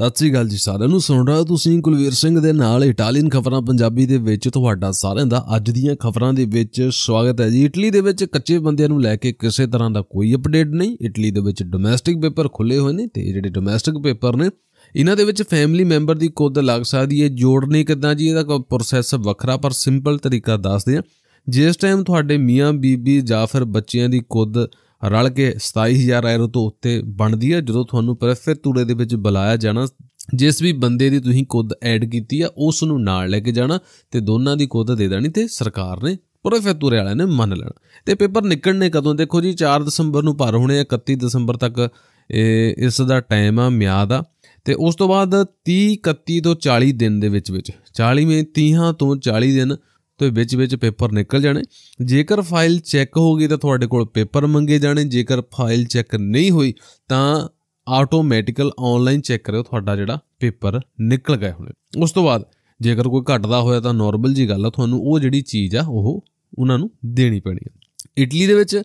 ਸਤਿ ਸ੍ਰੀ ਅਕਾਲ ਜੀ ਸਾਰਿਆਂ ਨੂੰ ਸੁਣ ਰਹੇ ਤੁਸੀਂ ਕੁਲਵੀਰ ਸਿੰਘ ਦੇ ਨਾਲ ਇਟਾਲੀਅਨ ਖਬਰਾਂ ਪੰਜਾਬੀ ਦੇ ਵਿੱਚ ਤੁਹਾਡਾ ਸਾਰਿਆਂ ਦਾ ਅੱਜ ਦੀਆਂ ਖਬਰਾਂ ਦੇ ਵਿੱਚ ਸਵਾਗਤ ਹੈ ਜੀ ਇਟਲੀ ਦੇ ਵਿੱਚ ਕੱਚੇ ਬੰਦਿਆਂ ਨੂੰ ਲੈ ਕੇ ਕਿਸੇ ਤਰ੍ਹਾਂ ਦਾ ਕੋਈ ਅਪਡੇਟ ਨਹੀਂ ਇਟਲੀ ਦੇ ਵਿੱਚ ਡੋਮੈਸਟਿਕ ਪੇਪਰ ਖੁੱਲੇ ਹੋਏ ਨੇ ਤੇ ਜਿਹੜੇ ਡੋਮੈਸਟਿਕ ਪੇਪਰ ਨੇ ਇਹਨਾਂ ਦੇ ਵਿੱਚ ਫੈਮਿਲੀ ਮੈਂਬਰ ਦੀ ਕੁੱਦ ਲੱਗ ਸਕਦੀ ਹੈ ਜੋੜਨੇ ਕਿਦਾਂ ਜੀ ਇਹਦਾ ਪ੍ਰੋਸੈਸ ਵੱਖਰਾ ਪਰ ਸਿੰਪਲ ਤਰੀਕਾ ਦੱਸਦੇ ਆ ਜਿਸ ਟਾਈਮ ਤੁਹਾਡੇ ਮੀਆਂ ਬੀਬੀ ਜਾਂ ਫਿਰ ਬੱਚਿਆਂ ਦੀ ਕੁੱਦ ਰਲ ਕੇ 27000 ਯੂਰੋ ਤੋਂ ਉੱਤੇ ਬਣਦੀ ਹੈ ਜਦੋਂ ਤੁਹਾਨੂੰ ਤੂੜੇ ਦੇ ਵਿੱਚ ਬੁਲਾਇਆ ਜਾਣਾ ਜਿਸ ਵੀ ਬੰਦੇ ਦੀ ਤੁਸੀਂ ਕੁੱਦ ਐਡ ਕੀਤੀ ਆ ਉਸ ਨੂੰ ਨਾਲ ਲੈ ਕੇ ਜਾਣਾ ਤੇ ਦੋਨਾਂ ਦੀ ਕੁੱਦ ਦੇ ਦੇਣੀ ਤੇ ਸਰਕਾਰ ਨੇ ਪ੍ਰੋਫੈਸਰ ਵਾਲਿਆਂ ਨੇ ਮੰਨ ਲੈਣਾ ਤੇ ਪੇਪਰ ਨਿਕਲਣੇ ਕਦੋਂ ਦੇਖੋ ਜੀ 4 ਦਸੰਬਰ ਨੂੰ ਭਰ ਹੋਣੇ ਆ 31 ਦਸੰਬਰ ਤੱਕ ਇਸ ਦਾ ਟਾਈਮ ਆ ਮਿਆਦ ਆ ਤੇ ਉਸ ਤੋਂ ਬਾਅਦ 30 31 ਤੋਂ 40 ਦਿਨ ਦੇ ਵਿੱਚ ਵਿੱਚ 40ਵੇਂ 30 ਤੋਂ 40 ਦਿਨ ਤੇ ਵਿੱਚ ਵਿੱਚ ਪੇਪਰ ਨਿਕਲ ਜਾਣੇ ਜੇਕਰ ਫਾਈਲ ਚੈੱਕ ਹੋ ਗਈ ਤਾਂ ਤੁਹਾਡੇ ਕੋਲ ਪੇਪਰ ਮੰਗੇ ਜਾਣੇ ਜੇਕਰ ਫਾਈਲ ਚੈੱਕ ਨਹੀਂ ਹੋਈ ਤਾਂ ਆਟੋਮੈਟਿਕਲ ਆਨਲਾਈਨ ਚੈੱਕ ਕਰਿਓ ਤੁਹਾਡਾ ਜਿਹੜਾ ਪੇਪਰ ਨਿਕਲ ਗਏ ਹੋਵੇ ਉਸ ਤੋਂ ਬਾਅਦ ਜੇਕਰ ਕੋਈ ਘਟਦਾ ਹੋਇਆ ਤਾਂ ਨਾਰਮਲ ਜੀ ਗੱਲ ਆ ਤੁਹਾਨੂੰ ਉਹ ਜਿਹੜੀ ਚੀਜ਼ ਆ ਉਹ ਉਹਨਾਂ ਨੂੰ ਦੇਣੀ ਪੈਣੀ ਹੈ ਇਟਲੀ ਦੇ ਵਿੱਚ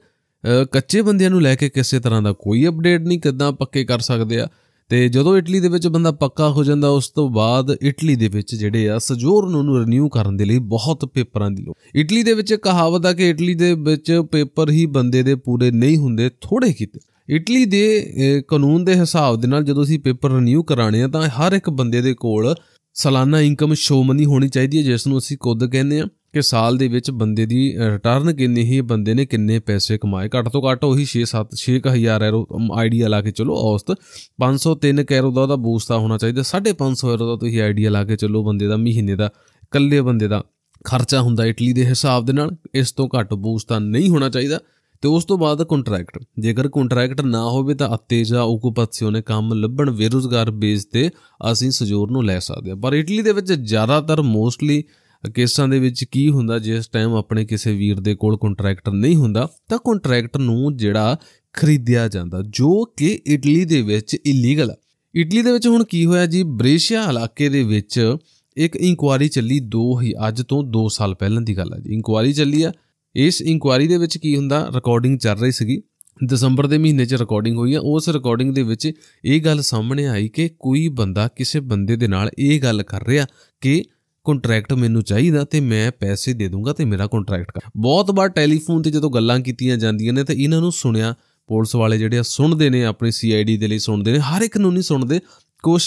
ਕੱਚੇ ਬੰਦਿਆਂ ਨੂੰ ਲੈ ਕੇ ਕਿਸੇ ਤਰ੍ਹਾਂ ਦਾ ਕੋਈ ਅਪਡੇਟ ਨਹੀਂ ਕਿਦਾਂ ਪੱਕੇ ਕਰ ਸਕਦੇ ਆ ਤੇ ਜਦੋਂ ਇਟਲੀ ਦੇ ਵਿੱਚ ਬੰਦਾ ਪੱਕਾ ਹੋ ਜਾਂਦਾ ਉਸ ਤੋਂ ਬਾਅਦ ਇਟਲੀ ਦੇ ਵਿੱਚ ਜਿਹੜੇ ਆ ਸਜੋਰ ਨੂੰ ਰੀਨਿਊ ਕਰਨ ਦੇ ਲਈ ਬਹੁਤ ਪੇਪਰਾਂ ਦੀ ਲੋੜ ਇਟਲੀ ਦੇ ਵਿੱਚ ਕਹਾਵਤ ਆ ਕਿ ਇਟਲੀ ਦੇ ਵਿੱਚ ਪੇਪਰ ਹੀ ਬੰਦੇ ਦੇ ਪੂਰੇ ਨਹੀਂ ਹੁੰਦੇ ਥੋੜੇ ਕਿਤੇ ਇਟਲੀ ਦੇ ਕਾਨੂੰਨ ਦੇ ਹਿਸਾਬ ਦੇ ਨਾਲ ਜਦੋਂ ਅਸੀਂ ਪੇਪਰ ਰੀਨਿਊ ਕਰਾਣੇ ਆ ਤਾਂ ਹਰ ਇੱਕ ਬੰਦੇ ਦੇ ਕੋਲ ਸਾਲਾਨਾ ਇਨਕਮ ਸ਼ੋਮਨੀ ਹੋਣੀ ਚਾਹੀਦੀ ਹੈ ਜਿਸ ਨੂੰ ਅਸੀਂ ਕੁੱਦ ਕਹਿੰਦੇ ਆ ਕਿ ਸਾਲ ਦੇ ਵਿੱਚ ਬੰਦੇ ਦੀ ਰਿਟਰਨ ਕਿੰਨੀ ਹੀ ਬੰਦੇ ਨੇ ਕਿੰਨੇ ਪੈਸੇ ਕਮਾਏ ਘੱਟ ਤੋਂ ਘੱਟ ਉਹੀ 6-7 6000 ਐਰੋ ਆਈਡੀਆ ਲਾ ਕੇ ਚਲੋ ਔਸਤ 503 ਕੈਰੋ ਦਾ ਉਹਦਾ ਬੂਸਟ ਹੋਣਾ ਚਾਹੀਦਾ 550 ਐਰੋ ਦਾ ਤੁਸੀਂ ਆਈਡੀਆ ਲਾ ਕੇ ਚਲੋ ਬੰਦੇ ਦਾ ਮਹੀਨੇ ਦਾ ਇਕੱਲੇ ਬੰਦੇ ਦਾ ਖਰਚਾ ਹੁੰਦਾ ਇਟਲੀ ਦੇ ਹਿਸਾਬ ਦੇ ਨਾਲ ਇਸ ਤੋਂ ਘੱਟ ਬੂਸਟ ਤਾਂ ਨਹੀਂ ਹੋਣਾ ਚਾਹੀਦਾ ਤੇ ਉਸ ਤੋਂ ਬਾਅਦ ਕੰਟਰੈਕਟ ਜੇਕਰ ਕੰਟਰੈਕਟ ਨਾ ਹੋਵੇ ਤਾਂ ਅਤੇਜਾ ਜਾਂ ਨੇ ਕੰਮ ਲੱਭਣ ਬੇਰੋਜ਼ਗਾਰ ਬੇਸ ਤੇ ਅਸੀਂ ਸਜੋਰ ਨੂੰ ਲੈ ਸਕਦੇ ਹਾਂ ਪਰ ਇਟਲੀ ਦੇ ਵਿੱਚ ਜ਼ਿਆਦਾਤਰ ਮੋਸਟਲੀ ਕੇਸਾਂ ਦੇ ਵਿੱਚ ਕੀ ਹੁੰਦਾ ਜਿਸ ਟਾਈਮ ਆਪਣੇ ਕਿਸੇ ਵੀਰ ਦੇ ਕੋਲ ਕੰਟਰੈਕਟਰ ਨਹੀਂ ਹੁੰਦਾ ਤਾਂ ਕੰਟਰੈਕਟਰ ਨੂੰ ਜਿਹੜਾ ਖਰੀਦਿਆ ਜਾਂਦਾ ਜੋ ਕਿ ਇਟਲੀ ਦੇ ਵਿੱਚ ਇਲੀਗਲ ਹੈ ਇਟਲੀ ਦੇ ਵਿੱਚ ਹੁਣ ਕੀ ਹੋਇਆ ਜੀ ਬ੍ਰੇਸ਼ੀਆ ਇਲਾਕੇ ਦੇ ਵਿੱਚ ਇੱਕ ਇਨਕੁਆਰੀ ਚੱਲੀ 2 ਅੱਜ ਤੋਂ 2 ਸਾਲ ਪਹਿਲਾਂ ਦੀ ਗੱਲ ਹੈ ਜੀ ਇਨਕੁਆਰੀ ਚੱਲੀ ਆ ਇਸ ਇਨਕੁਆਰੀ ਦੇ ਵਿੱਚ ਕੀ ਹੁੰਦਾ ਰਿਕਾਰਡਿੰਗ ਚੱਲ ਰਹੀ ਸੀਗੀ ਦਸੰਬਰ ਦੇ ਮਹੀਨੇ 'ਚ ਰਿਕਾਰਡਿੰਗ ਹੋਈ ਆ ਉਸ ਰਿਕਾਰਡਿੰਗ ਦੇ ਵਿੱਚ ਇਹ ਗੱਲ ਸਾਹਮਣੇ ਆਈ ਕਿ ਕੋਈ ਬੰਦਾ ਕਿਸੇ ਬੰਦੇ ਦੇ ਨਾਲ ਇਹ ਗੱਲ ਕਰ ਰਿਹਾ ਕਿ ਕੰਟਰੈਕਟ ਮੈਨੂੰ ਚਾਹੀਦਾ ਤੇ ਮੈਂ ਪੈਸੇ ਦੇ ਦੂੰਗਾ ਤੇ ਮੇਰਾ ਕੰਟਰੈਕਟ ਕਰ ਬਹੁਤ ਵਾਰ ਟੈਲੀਫੋਨ ਤੇ ਜਦੋਂ ਗੱਲਾਂ ਕੀਤੀਆਂ ਜਾਂਦੀਆਂ ਨੇ ਤੇ ਇਹਨਾਂ ਨੂੰ ਸੁਣਿਆ ਪੁਲਿਸ ਵਾਲੇ ਜਿਹੜੇ ਆ ਸੁਣਦੇ ਨੇ ਆਪਣੀ ਸੀਆਈਡੀ ਦੇ ਲਈ ਸੁਣਦੇ ਨੇ ਹਰ ਇੱਕ ਨੂੰ ਨਹੀਂ ਸੁਣਦੇ ਕੁਝ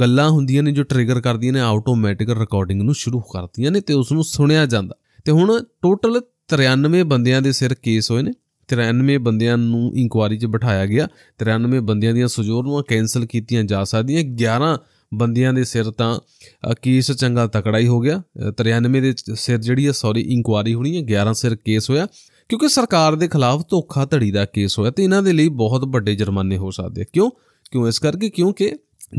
ਗੱਲਾਂ ਹੁੰਦੀਆਂ ਨੇ ਜੋ ਟ੍ਰਿਗਰ ਕਰਦੀਆਂ ਨੇ ਆਟੋਮੈਟਿਕ ਰਿਕਾਰਡਿੰਗ ਨੂੰ ਸ਼ੁਰੂ ਕਰਦੀਆਂ ਨੇ ਤੇ ਉਸ ਨੂੰ ਸੁਣਿਆ ਜਾਂਦਾ ਤੇ ਹੁਣ ਟੋਟਲ 93 ਬੰਦਿਆਂ ਦੇ ਸਿਰ ਕੇਸ ਹੋਏ ਨੇ 93 ਬੰਦਿਆਂ ਨੂੰ ਇਨਕੁਆਰੀ 'ਚ ਬਿਠਾਇਆ ਗਿਆ 93 ਬੰਦਿਆਂ ਦੀਆਂ ਨੂੰ ਕੈਨਸਲ ਕੀਤੀਆਂ ਜਾ ਸਕਦੀਆਂ 11 ਬੰਦਿਆਂ ਦੇ ਸਿਰ ਤਾਂ ਕੇਸ ਚੰਗਾ ਤਕੜਾ ਹੀ ਹੋ ਗਿਆ 93 ਦੇ ਸਿਰ ਜਿਹੜੀ ਹੈ ਸੌਰੀ ਇਨਕੁਆਰੀ ਹੋਣੀ ਹੈ 11 ਸਿਰ ਕੇਸ ਹੋਇਆ ਕਿਉਂਕਿ ਸਰਕਾਰ ਦੇ ਖਿਲਾਫ ਧੋਖਾ ਧੜੀ ਦਾ ਕੇਸ ਹੋਇਆ ਤੇ ਇਹਨਾਂ ਦੇ ਲਈ ਬਹੁਤ ਵੱਡੇ ਜੁਰਮਾਨੇ ਹੋ ਸਕਦੇ ਕਿਉਂ ਕਿਉਂ ਇਸ ਕਰਕੇ ਕਿਉਂਕਿ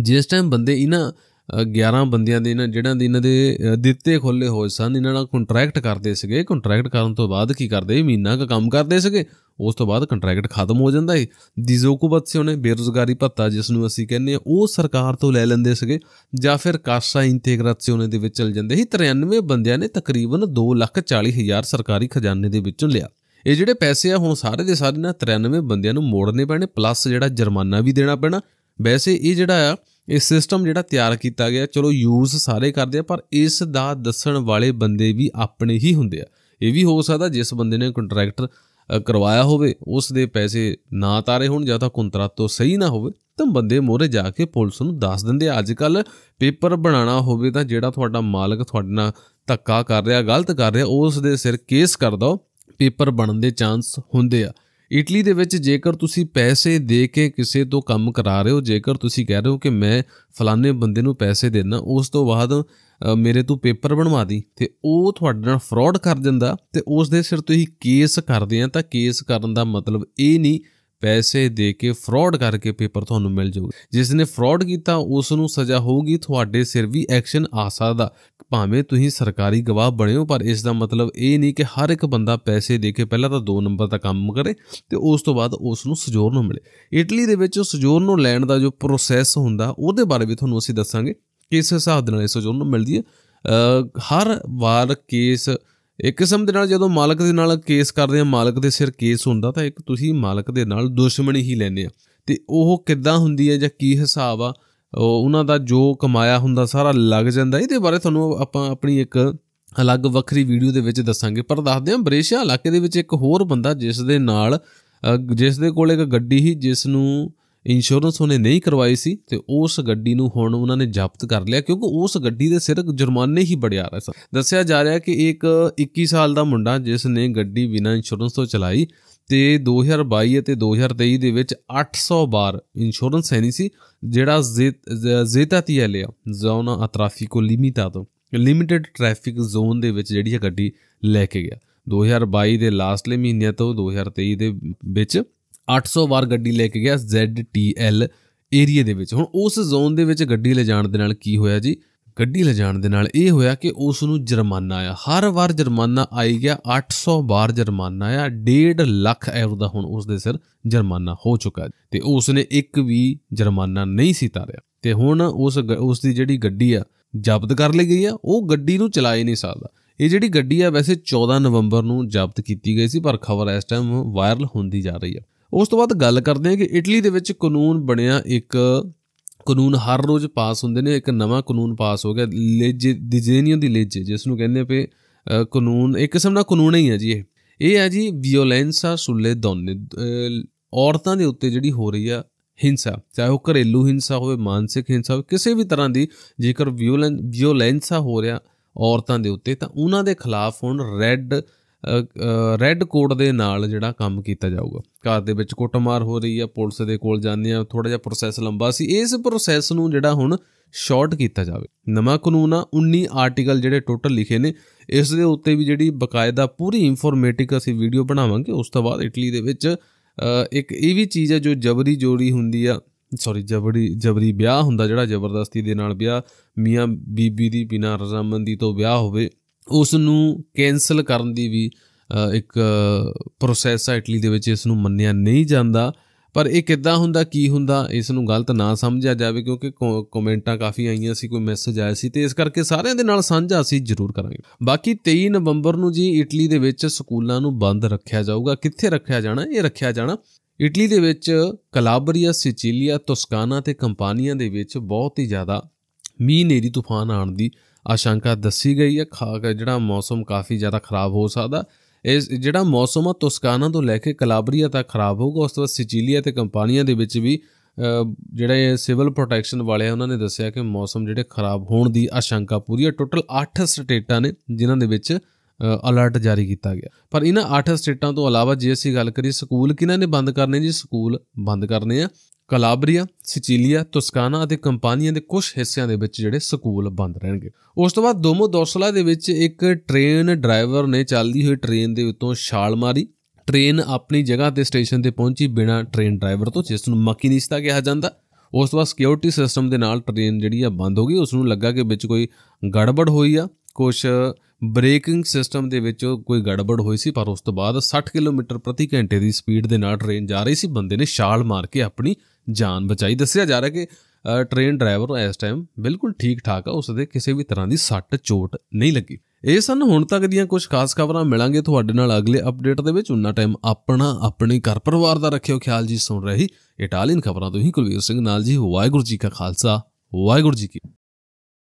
ਜਿਸ ਟਾਈਮ ਬੰਦੇ ਇਹਨਾਂ 11 ਬੰਦਿਆਂ ਦੇ ਇਹਨਾਂ ਜਿਹੜਾਂ ਦੇ ਇਹਨਾਂ ਦੇ ਦਿੱਤੇ ਖੋਲੇ ਹੋਏ ਸਨ ਇਹਨਾਂ ਨਾਲ ਕੰਟਰੈਕਟ ਕਰਦੇ ਸੀਗੇ ਕੰਟਰੈਕਟ ਕਰਨ ਤੋਂ ਬਾਅਦ ਕੀ ਕਰਦੇ ਮਹੀਨਾ ਕ ਕੰਮ ਕਰਦੇ ਸੀਗੇ ਉਸ ਤੋਂ ਬਾਅਦ ਕੰਟਰੈਕਟ ਖਤਮ ਹੋ ਜਾਂਦਾ ਹੈ ਦਿਜ਼ੋਕੂਬਤ ਸਿਓ ਨੇ ਬੇਰੋਜ਼ਗਾਰੀ ਭੱਤਾ ਜਿਸ ਨੂੰ ਅਸੀਂ ਕਹਿੰਦੇ ਆ ਉਹ ਸਰਕਾਰ ਤੋਂ ਲੈ ਲੈਂਦੇ ਸੀਗੇ ਜਾਂ ਫਿਰ ਕਾਸਾ ਇੰਟੀਗ੍ਰੇਸ਼ਨ ਦੇ ਵਿੱਚ ਚਲ ਜਾਂਦੇ ਸੀ 93 ਬੰਦਿਆਂ ਨੇ ਤਕਰੀਬਨ 2,40,000 ਸਰਕਾਰੀ ਖਜ਼ਾਨੇ ਦੇ ਵਿੱਚੋਂ ਲਿਆ ਇਹ ਜਿਹੜੇ ਪੈਸੇ ਆ ਹੁਣ ਸਾਰੇ ਦੇ ਸਾਰੇ ਨਾ 93 ਬੰਦਿਆਂ ਨੂੰ ਮੋੜਨੇ ਪੈਣੇ ਪਲੱਸ ਜਿਹੜਾ ਜੁਰਮਾਨਾ ਵੀ ਦੇਣਾ ਪੈਣਾ ਵੈਸੇ ਇਹ ਜਿਹੜਾ ਆ ਇਹ ਸਿਸਟਮ ਜਿਹੜਾ ਤਿਆਰ ਕੀਤਾ ਗਿਆ ਚਲੋ ਯੂਜ਼ ਸਾਰੇ ਕਰਦੇ ਆ ਪਰ ਇਸ ਦਾ ਦੱਸਣ ਵਾਲੇ ਬੰਦੇ ਵੀ ਆਪਣੇ ਹੀ ਹੁੰਦੇ ਆ ਇਹ ਵੀ ਹੋ ਸਕਦਾ ਜਿਸ ਬੰਦੇ ਨੇ ਕੰਟਰੈਕਟਰ ਕਰਵਾਇਆ ਹੋਵੇ ਉਸ ਦੇ ਪੈਸੇ ਨਾ ਤਾਰੇ ਹੋਣ ਜਾਂ ਤਾਂ ਕੰਟਰੈਕਟ ਤੋਂ ਸਹੀ ਨਾ ਹੋਵੇ ਤਾਂ ਬੰਦੇ ਮੋਰੇ ਜਾ ਕੇ ਪੁਲਿਸ ਨੂੰ ਦੱਸ ਦਿੰਦੇ ਅੱਜ ਕੱਲ ਪੇਪਰ ਬਣਾਉਣਾ ਹੋਵੇ ਤਾਂ ਜਿਹੜਾ ਤੁਹਾਡਾ ਮਾਲਕ ਤੁਹਾਡੇ ਨਾਲ ਧੱਕਾ ਕਰ ਰਿਹਾ ਗਲਤ ਕਰ ਰਿਹਾ ਉਸ ਦੇ ਸਿਰ ਕੇਸ ਕਰ ਦੋ ਪੇਪਰ ਬਣਨ ਦੇ ਚਾਂਸ ਹੁੰਦੇ ਆ ਇਟਲੀ ਦੇ ਵਿੱਚ ਜੇਕਰ ਤੁਸੀਂ ਪੈਸੇ ਦੇ ਕੇ ਕਿਸੇ ਤੋਂ ਕੰਮ ਕਰਾ ਰਹੇ ਹੋ ਜੇਕਰ ਤੁਸੀਂ ਕਹਿ ਰਹੇ ਹੋ ਕਿ ਮੈਂ ਫਲਾਣੇ ਬੰਦੇ ਨੂੰ ਪੈਸੇ ਦੇਣਾ ਉਸ ਤੋਂ ਬਾਅਦ ਮੇਰੇ ਤੋਂ ਪੇਪਰ ਬਣਵਾ ਦੀ ਤੇ ਉਹ ਤੁਹਾਡੇ ਨਾਲ ਫਰਾਡ ਕਰ ਦਿੰਦਾ ਤੇ ਉਸ ਦੇ ਸਿਰ ਤੁਸੀਂ ਕੇਸ ਕਰਦੇ ਆ ਤਾਂ ਕੇਸ ਕਰਨ ਦਾ ਮਤਲਬ ਇਹ ਨਹੀਂ ਪੈਸੇ ਦੇ ਕੇ ਫਰਾਡ ਕਰਕੇ ਪੇਪਰ ਤੁਹਾਨੂੰ ਮਿਲ ਜਾਊ ਜਿਸ ਨੇ ਫਰਾਡ ਕੀਤਾ ਉਸ ਨੂੰ ਸਜ਼ਾ ਹੋਊਗੀ ਤੁਹਾਡੇ ਸਿਰ ਵੀ ਐਕਸ਼ਨ ਆ ਸਕਦਾ ਭਾਵੇਂ ਤੁਸੀਂ ਸਰਕਾਰੀ ਗਵਾਹ ਬਣਿਓ ਪਰ ਇਸ ਦਾ ਮਤਲਬ ਇਹ ਨਹੀਂ ਕਿ ਹਰ ਇੱਕ ਬੰਦਾ ਪੈਸੇ ਦੇ ਕੇ ਪਹਿਲਾਂ ਤਾਂ 2 ਨੰਬਰ ਦਾ ਕੰਮ ਕਰੇ ਤੇ ਉਸ ਤੋਂ ਬਾਅਦ ਉਸ ਨੂੰ ਸਜੋਰ ਨੂੰ ਮਿਲੇ ਇਟਲੀ ਦੇ ਵਿੱਚ ਸਜੋਰ ਨੂੰ ਲੈਣ ਦਾ ਜੋ ਪ੍ਰੋਸੈਸ ਹੁੰਦਾ ਉਹਦੇ ਬਾਰੇ ਵੀ ਤੁਹਾਨੂੰ ਅਸੀਂ ਦੱਸਾਂਗੇ ਕਿਸ ਹਿਸਾਬ ਨਾਲ ਇਹ ਸਜੋਰ ਨੂੰ ਮਿਲਦੀ ਹੈ ਹਰ ਵਾਰ ਕੇਸ ਇੱਕ ਕਿਸਮ ਦੇ ਨਾਲ ਜਦੋਂ ਮਾਲਕ ਦੇ ਨਾਲ ਕੇਸ ਕਰਦੇ ਆ ਮਾਲਕ ਦੇ ਸਿਰ ਕੇਸ ਹੁੰਦਾ ਤਾਂ ਇੱਕ ਤੁਸੀਂ ਮਾਲਕ ਦੇ ਨਾਲ ਦੁਸ਼ਮਣੀ ਹੀ ਲੈਨੇ ਆ ਤੇ ਉਹ ਕਿੱਦਾਂ ਹੁੰਦੀ ਹੈ ਜਾਂ ਕੀ ਹਿਸਾਬ ਆ ਉਹਨਾਂ ਦਾ ਜੋ ਕਮਾਇਆ ਹੁੰਦਾ ਸਾਰਾ ਲੱਗ ਜਾਂਦਾ ਇਹਦੇ ਬਾਰੇ ਤੁਹਾਨੂੰ ਆਪਾਂ ਆਪਣੀ ਇੱਕ ਅਲੱਗ ਵੱਖਰੀ ਵੀਡੀਓ ਦੇ ਵਿੱਚ ਦੱਸਾਂਗੇ ਪਰ ਦੱਸਦੇ ਆ ਬਰੇਸ਼ਾ ਇਲਾਕੇ ਦੇ ਵਿੱਚ ਇੱਕ ਹੋਰ ਬੰਦਾ ਜਿਸ ਦੇ ਨਾਲ ਜਿਸ ਦੇ ਕੋਲ ਇੱਕ ਗੱਡੀ ਹੀ ਜਿਸ ਨੂੰ ਇੰਸ਼ੋਰੈਂਸ ਉਹਨੇ ਨਹੀਂ ਕਰਵਾਈ ਸੀ ਤੇ ਉਸ ਗੱਡੀ ਨੂੰ ਹੁਣ ਉਹਨਾਂ ਨੇ ਜ਼ਬਤ ਕਰ ਲਿਆ ਕਿਉਂਕਿ ਉਸ ਗੱਡੀ ਦੇ ਸਿਰਕ ਜੁਰਮਾਨੇ ਹੀ ਬੜੇ ਆ ਰਹੇ ਸਨ ਦੱਸਿਆ ਜਾ ਰਿਹਾ ਕਿ ਇੱਕ 21 ਸਾਲ ਦਾ ਮੁੰਡਾ ਜਿਸ ਨੇ ਗੱਡੀ ਬਿਨਾਂ ਇੰਸ਼ੋਰੈਂਸ ਤੋਂ ਚਲਾਈ ਤੇ 2022 ਅਤੇ 2023 ਦੇ ਵਿੱਚ 800 ਬਾਰ ਇੰਸ਼ੋਰੈਂਸ ਹੈ ਨਹੀਂ ਸੀ ਜਿਹੜਾ ਜ਼ੇਤਾਤੀ ਹੈ ਲਿਆ ਜ਼ੋਨ ਅਤਰਾਫਿਕੋ ਲਿਮਿਟਾ ਤੋਂ ਲਿਮਿਟਿਡ ਟ੍ਰੈਫਿਕ ਜ਼ੋਨ ਦੇ ਵਿੱਚ ਜਿਹੜੀ ਹੈ ਗੱਡੀ ਲੈ ਕੇ ਗਿਆ 2022 ਦੇ ਲਾਸਟਲੇ ਮਹੀਨੇ ਤੋਂ 2023 ਦੇ ਵਿੱਚ 800 ਵਾਰ ਗੱਡੀ ਲੈ ਕੇ ਗਿਆ ZTL ਏਰੀਆ ਦੇ ਵਿੱਚ ਹੁਣ ਉਸ ਜ਼ੋਨ ਦੇ ਵਿੱਚ ਗੱਡੀ ਲੈ ਜਾਣ ਦੇ ਨਾਲ ਕੀ ਹੋਇਆ ਜੀ ਗੱਡੀ ਲੈ ਜਾਣ ਦੇ ਨਾਲ ਇਹ ਹੋਇਆ ਕਿ ਉਸ ਨੂੰ ਜੁਰਮਾਨਾ ਆਇਆ ਹਰ ਵਾਰ ਜੁਰਮਾਨਾ ਆਈ ਗਿਆ 800 ਵਾਰ ਜੁਰਮਾਨਾ ਆਇਆ 1.5 ਲੱਖ ਐਰੋ ਦਾ ਹੁਣ ਉਸ ਦੇ ਸਿਰ ਜੁਰਮਾਨਾ ਹੋ ਚੁੱਕਾ ਤੇ ਉਸ ਨੇ ਇੱਕ ਵੀ ਜੁਰਮਾਨਾ ਨਹੀਂ ਸੀ ਤਾਰਿਆ ਤੇ ਹੁਣ ਉਸ ਉਸ ਦੀ ਜਿਹੜੀ ਗੱਡੀ ਆ ਜ਼ਬਤ ਕਰ ਲਈ ਗਈ ਆ ਉਹ ਗੱਡੀ ਨੂੰ ਚਲਾਏ ਨਹੀਂ ਸਕਦਾ ਇਹ ਜਿਹੜੀ ਗੱਡੀ ਆ ਵੈਸੇ 14 ਨਵੰਬਰ ਨੂੰ ਜ਼ਬਤ ਕੀਤੀ ਗਈ ਸੀ ਪਰ ਖਬਰ ਇਸ ਟਾਈਮ ਵਾਇਰਲ ਹੁੰਦੀ ਜਾ ਰਹੀ ਆ ਉਸ ਤੋਂ ਬਾਅਦ ਗੱਲ ਕਰਦੇ ਹਾਂ ਕਿ ਇਟਲੀ ਦੇ ਵਿੱਚ ਕਾਨੂੰਨ ਬਣਿਆ ਇੱਕ ਕਾਨੂੰਨ ਹਰ ਰੋਜ਼ ਪਾਸ ਹੁੰਦੇ ਨੇ ਇੱਕ ਨਵਾਂ ਕਾਨੂੰਨ ਪਾਸ ਹੋ ਗਿਆ ਲੇਜ ਡਿਜੇਨੀਅਨ ਦੀ ਲੇਜ ਜਿਸ ਨੂੰ ਕਹਿੰਦੇ ਆ ਕਿ ਕਾਨੂੰਨ ਇੱਕ ਕਿਸਮ ਦਾ ਕਾਨੂੰਨ ਹੀ ਹੈ ਜੀ ਇਹ ਇਹ ਹੈ ਜੀ ਵਿਓਲੈਂਸਾ ਸੁਲੇ ਦੋਨੇ ਔਰਤਾਂ ਦੇ ਉੱਤੇ ਜਿਹੜੀ ਹੋ ਰਹੀ ਆ ਹਿੰਸਾ ਚਾਹੇ ਉਹ ਘਰੇਲੂ ਹਿੰਸਾ ਹੋਵੇ ਮਾਨਸਿਕ ਹਿੰਸਾ ਹੋਵੇ ਕਿਸੇ ਵੀ ਤਰ੍ਹਾਂ ਦੀ ਜੇਕਰ ਵਿਓਲੈਂਸਾ ਹੋ ਰਿਹਾ ਔਰਤਾਂ ਦੇ ਉੱਤੇ ਤਾਂ ਉਹਨਾਂ ਦੇ ਖਿਲਾਫ ਹੁਣ ਰੈੱਡ ਰੈੱਡ ਕੋਡ ਦੇ ਨਾਲ ਜਿਹੜਾ ਕੰਮ ਕੀਤਾ ਜਾਊਗਾ ਘਰ ਦੇ ਵਿੱਚ ਕੁੱਟਮਾਰ ਹੋ ਰਹੀ ਆ ਪੁਲਿਸ ਦੇ ਕੋਲ ਜਾਂਦੇ ਆ ਥੋੜਾ ਜਿਹਾ ਪ੍ਰੋਸੈਸ ਲੰਬਾ ਸੀ ਇਸ ਪ੍ਰੋਸੈਸ ਨੂੰ ਜਿਹੜਾ ਹੁਣ ਸ਼ਾਰਟ ਕੀਤਾ ਜਾਵੇ ਨਵਾਂ ਕਾਨੂੰਨ ਆ 19 ਆਰਟੀਕਲ ਜਿਹੜੇ ਟੋਟਲ ਲਿਖੇ ਨੇ ਇਸ ਦੇ ਉੱਤੇ ਵੀ ਜਿਹੜੀ ਬਕਾਇਦਾ ਪੂਰੀ ਇਨਫੋਰਮੇਟਿਕ ਅਸੀਂ ਵੀਡੀਓ ਬਣਾਵਾਂਗੇ ਉਸ ਤੋਂ ਬਾਅਦ ਇਟਲੀ ਦੇ ਵਿੱਚ ਇੱਕ ਇਹ ਵੀ ਚੀਜ਼ ਹੈ ਜੋ ਜਬਰੀ ਜੋੜੀ ਹੁੰਦੀ ਆ ਸੌਰੀ ਜਬਰੀ ਜਬਰੀ ਵਿਆਹ ਹੁੰਦਾ ਜਿਹੜਾ ਜ਼ਬਰਦਸਤੀ ਦੇ ਨਾਲ ਵਿਆਹ ਮੀਆਂ ਬੀਬੀ ਦੀ ਬਿਨਾਂ ਰਜ਼ਾਮੰਦੀ ਤੋਂ ਵਿਆਹ ਹੋਵੇ ਉਸ ਨੂੰ ਕੈਨਸਲ ਕਰਨ ਦੀ ਵੀ ਇੱਕ ਪ੍ਰੋਸੈਸ ਹੈ ਇਟਲੀ ਦੇ ਵਿੱਚ ਇਸ ਨੂੰ ਮੰਨਿਆ ਨਹੀਂ ਜਾਂਦਾ ਪਰ ਇਹ ਕਿੱਦਾਂ ਹੁੰਦਾ ਕੀ ਹੁੰਦਾ ਇਸ ਨੂੰ ਗਲਤ ਨਾ ਸਮਝਿਆ ਜਾਵੇ ਕਿਉਂਕਿ ਕਮੈਂਟਾਂ ਕਾਫੀ ਆਈਆਂ ਸੀ ਕੋਈ ਮੈਸੇਜ ਆਇਆ ਸੀ ਤੇ ਇਸ ਕਰਕੇ ਸਾਰਿਆਂ ਦੇ ਨਾਲ ਸਾਂਝਾ ਅਸੀਂ ਜ਼ਰੂਰ ਕਰਾਂਗੇ ਬਾਕੀ 23 ਨਵੰਬਰ ਨੂੰ ਜੀ ਇਟਲੀ ਦੇ ਵਿੱਚ ਸਕੂਲਾਂ ਨੂੰ ਬੰਦ ਰੱਖਿਆ ਜਾਊਗਾ ਕਿੱਥੇ ਰੱਖਿਆ ਜਾਣਾ ਇਹ ਰੱਖਿਆ ਜਾਣਾ ਇਟਲੀ ਦੇ ਵਿੱਚ ਕਲਾਬਰੀਆ ਸਿਚੀਲੀਆ ਤੁਸਕਾਨਾ ਤੇ ਕੰਪਾਨੀਆਂ ਦੇ ਵਿੱਚ ਬਹੁਤ ਹੀ ਜ਼ਿਆਦਾ ਮੀਂਹ ਨੇਰੀ ਤੂਫਾਨ ਆਣ ਦੀ ਆਸ਼ੰਕਾ ਦੱਸੀ ਗਈ ਹੈ ਖਾ ਜਿਹੜਾ ਮੌਸਮ ਕਾਫੀ ਜ਼ਿਆਦਾ ਖਰਾਬ ਹੋ ਸਕਦਾ ਇਸ ਜਿਹੜਾ ਮੌਸਮ ਆ ਤੁਸਕਾਨਾ ਤੋਂ ਲੈ ਕੇ ਕਲਾਬਰੀਆ ਤੱਕ ਖਰਾਬ ਹੋਊਗਾ ਉਸ ਤੋਂ ਬਾਅਦ ਸਿਚੀਲੀਆ ਤੇ ਕੰਪਾਨੀਆਂ ਦੇ ਵਿੱਚ ਵੀ ਜਿਹੜੇ ਸਿਵਲ ਪ੍ਰੋਟੈਕਸ਼ਨ ਵਾਲੇ ਉਹਨਾਂ ਨੇ ਦੱਸਿਆ ਕਿ ਮੌਸਮ ਜਿਹੜੇ ਖਰਾਬ ਹੋਣ ਦੀ ਆਸ਼ੰਕਾ ਪੂਰੀ ਹੈ ਟੋਟਲ 8 ਸਟੇਟਾਂ ਨੇ ਜਿਨ੍ਹਾਂ ਦੇ ਵਿੱਚ ਅਲਰਟ ਜਾਰੀ ਕੀਤਾ ਗਿਆ ਪਰ ਇਹਨਾਂ 8 ਸਟੇਟਾਂ ਤੋਂ ਇਲਾਵਾ ਜੇ ਅਸੀਂ ਗੱਲ ਕਰੀ ਸਕੂਲ ਕਿਹਨਾਂ ਨੇ ਬੰਦ ਕਰਨੇ ਜੀ ਸਕੂਲ ਬੰਦ ਕਰਨੇ ਆ ਕਲਾਬਰੀਆ ਸਿਚੀਲੀਆ ਤੁਸਕਾਨਾ ਅਤੇ ਕੰਪਾਨੀਆਂ ਦੇ ਕੁਝ ਹਿੱਸਿਆਂ ਦੇ ਵਿੱਚ ਜਿਹੜੇ ਸਕੂਲ ਬੰਦ ਰਹਿਣਗੇ ਉਸ ਤੋਂ ਬਾਅਦ ਦੋਮੋ ਦੋਸਲਾ ਦੇ ਵਿੱਚ ਇੱਕ ਟ੍ਰੇਨ ਡਰਾਈਵਰ ਨੇ ਚੱਲਦੀ ਹੋਈ ਟ੍ਰੇਨ ਦੇ ਉੱਤੋਂ ਛਾਲ ਮਾਰੀ ਟ੍ਰੇਨ ਆਪਣੀ ਜਗ੍ਹਾ ਤੇ ਸਟੇਸ਼ਨ ਤੇ ਪਹੁੰਚੀ ਬਿਨਾ ਟ੍ਰੇਨ ਡਰਾਈਵਰ ਤੋਂ ਜਿਸ ਨੂੰ ਨਿਸ਼ਤਾ ਕਿਹਾ ਜਾਂਦਾ ਉਸ ਤੋਂ ਬਾਅਦ ਸਿਕਿਉਰਿਟੀ ਸਿਸਟਮ ਦੇ ਨਾਲ ਟ੍ਰੇਨ ਜਿਹੜੀ ਆ ਬੰਦ ਹੋ ਗਈ ਉਸ ਨੂੰ ਲੱਗਾ ਕਿ ਵਿੱਚ ਕੋਈ ਗੜਬੜ ਹੋਈ ਆ ਕੁਝ ਬ੍ਰੇਕਿੰਗ ਸਿਸਟਮ ਦੇ ਵਿੱਚ ਕੋਈ ਗੜਬੜ ਹੋਈ ਸੀ ਪਰ ਉਸ ਤੋਂ ਬਾਅਦ 60 ਕਿਲੋਮੀਟਰ ਪ੍ਰਤੀ ਘੰਟੇ ਦੀ ਸਪੀਡ ਦੇ ਨਾਲ ਟ੍ਰੇਨ ਜਾ ਰਹੀ ਸੀ ਬੰਦੇ ਨੇ ਛਾਲ ਮਾਰ ਕੇ ਆਪਣੀ ਜਾਨ ਬਚਾਈ ਦੱਸਿਆ ਜਾ ਰਿਹਾ ਕਿ ਟ੍ਰੇਨ ਡਰਾਈਵਰ ਇਸ ਟਾਈਮ ਬਿਲਕੁਲ ਠੀਕ ਠਾਕ ਆ ਉਸ ਦੇ ਕਿਸੇ ਵੀ ਤਰ੍ਹਾਂ ਦੀ ਸੱਟ ਚੋਟ ਨਹੀਂ ਲੱਗੀ ਇਹ ਸਨ ਹੁਣ ਤੱਕ ਦੀਆਂ ਕੁਝ ਖਾਸ ਖਬਰਾਂ ਮਿਲਾਂਗੇ ਤੁਹਾਡੇ ਨਾਲ ਅਗਲੇ ਅਪਡੇਟ ਦੇ ਵਿੱਚ ਉਨਾ ਟਾਈਮ ਆਪਣਾ ਆਪਣੇ ਘਰ ਪਰਿਵਾਰ ਦਾ ਰੱਖਿਓ ਖਿਆਲ ਜੀ ਸੁਣ ਰਹੀ ਇਟਾਲੀਅਨ ਖਬਰਾਂ ਤੋਂ ਹੀ ਕੁਲਵੀਰ ਸਿੰਘ ਨਾਲ ਜੀ ਵਾਹਿਗੁਰੂ ਜੀ ਕਾ ਖਾਲਸਾ ਵਾਹਿਗੁਰੂ ਜੀ ਕੀ